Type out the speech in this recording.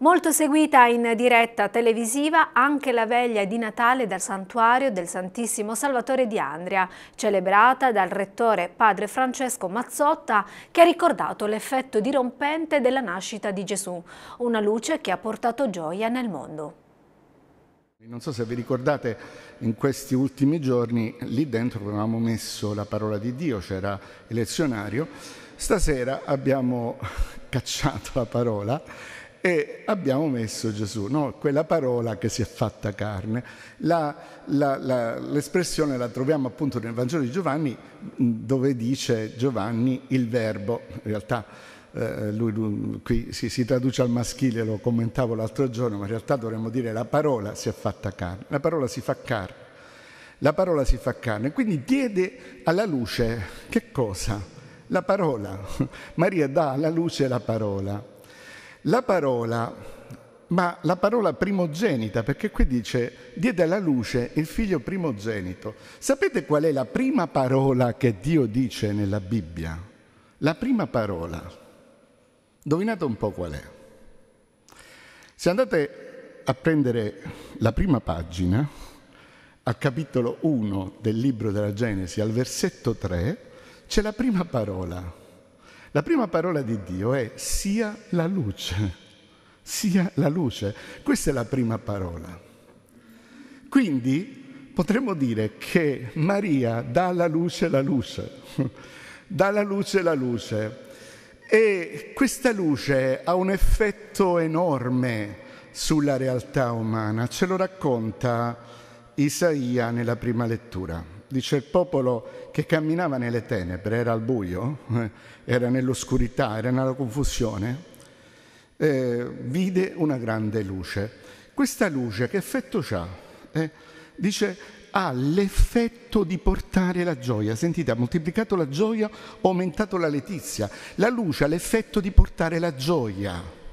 Molto seguita in diretta televisiva anche la veglia di Natale dal santuario del Santissimo Salvatore di Andria, celebrata dal rettore padre Francesco Mazzotta che ha ricordato l'effetto dirompente della nascita di Gesù, una luce che ha portato gioia nel mondo. Non so se vi ricordate, in questi ultimi giorni lì dentro avevamo messo la parola di Dio, c'era il lezionario, stasera abbiamo cacciato la parola e abbiamo messo Gesù, no? quella parola che si è fatta carne. La, la, la, l'espressione la troviamo appunto nel Vangelo di Giovanni dove dice Giovanni il verbo, in realtà eh, lui, lui, qui si, si, traduce al maschile, lo commentavo l'altro giorno, ma in realtà dovremmo dire la parola si è fatta carne, la parola si fa carne, la parola si fa carne, quindi diede alla luce che cosa? La parola. Maria dà alla luce la parola. La parola, ma la parola primogenita, perché qui dice diede alla luce il figlio primogenito. Sapete qual è la prima parola che Dio dice nella Bibbia? La prima parola. Dovinate un po' qual è. Se andate a prendere la prima pagina, al capitolo 1 del libro della Genesi, al versetto 3, c'è la prima parola. La prima parola di Dio è sia la luce, sia la luce. Questa è la prima parola. Quindi potremmo dire che Maria dà alla luce la luce, dà alla luce la luce. E questa luce ha un effetto enorme sulla realtà umana, ce lo racconta Isaia nella prima lettura. Dice il popolo che camminava nelle tenebre, era al buio, eh, era nell'oscurità, era nella confusione, eh, vide una grande luce. Questa luce che effetto ha? Eh, dice ha l'effetto di portare la gioia. Sentite, ha moltiplicato la gioia, ha aumentato la letizia. La luce ha l'effetto di portare la gioia.